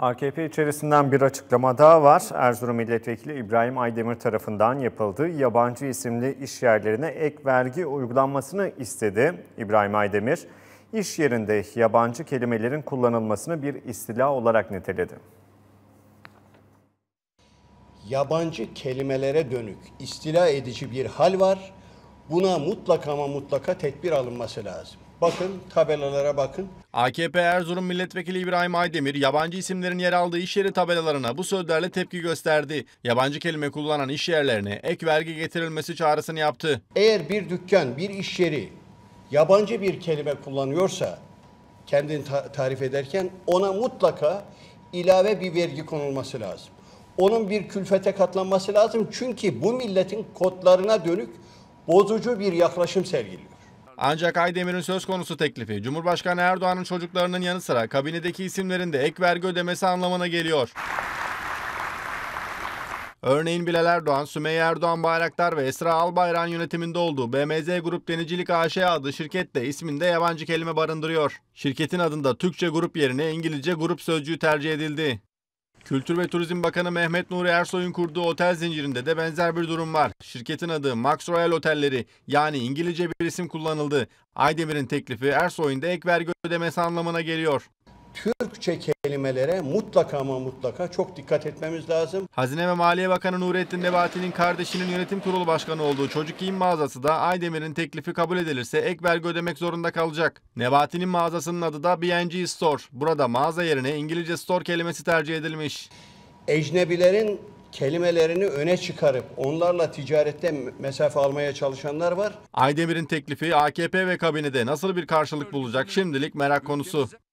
AKP içerisinden bir açıklama daha var. Erzurum Milletvekili İbrahim Aydemir tarafından yapıldı. Yabancı isimli iş yerlerine ek vergi uygulanmasını istedi İbrahim Aydemir. İş yerinde yabancı kelimelerin kullanılmasını bir istila olarak niteledi. Yabancı kelimelere dönük istila edici bir hal var. Buna mutlaka ama mutlaka tedbir alınması lazım. Bakın tabelalara bakın. AKP Erzurum Milletvekili İbrahim Aydemir yabancı isimlerin yer aldığı iş yeri tabelalarına bu sözlerle tepki gösterdi. Yabancı kelime kullanan iş yerlerine ek vergi getirilmesi çağrısını yaptı. Eğer bir dükkan, bir iş yeri yabancı bir kelime kullanıyorsa kendini ta tarif ederken ona mutlaka ilave bir vergi konulması lazım. Onun bir külfete katlanması lazım çünkü bu milletin kodlarına dönük bozucu bir yaklaşım sergiliyor. Ancak Aydemir'in söz konusu teklifi Cumhurbaşkanı Erdoğan'ın çocuklarının yanı sıra kabinedeki isimlerin de ek vergi ödemesi anlamına geliyor. Örneğin Bilal Erdoğan, Sümeyye Erdoğan Bayraktar ve Esra Albayrak'ın yönetiminde olduğu BMZ Grup Denizcilik AŞ adlı şirket de isminde yabancı kelime barındırıyor. Şirketin adında Türkçe grup yerine İngilizce grup sözcüğü tercih edildi. Kültür ve Turizm Bakanı Mehmet Nuri Ersoy'un kurduğu otel zincirinde de benzer bir durum var. Şirketin adı Max Royal Otelleri yani İngilizce bir isim kullanıldı. Aydemir'in teklifi Ersoy'un da ek vergi ödemesi anlamına geliyor. Türkçe kelimelere mutlaka ama mutlaka çok dikkat etmemiz lazım. Hazine ve Maliye Bakanı Nurettin Nebati'nin kardeşinin yönetim kurulu başkanı olduğu çocuk giyim mağazası da Aydemir'in teklifi kabul edilirse ek vergi ödemek zorunda kalacak. Nebati'nin mağazasının adı da BNG Store. Burada mağaza yerine İngilizce store kelimesi tercih edilmiş. Ecnebilerin kelimelerini öne çıkarıp onlarla ticarette mesafe almaya çalışanlar var. Aydemir'in teklifi AKP ve kabinede nasıl bir karşılık bulacak şimdilik merak konusu.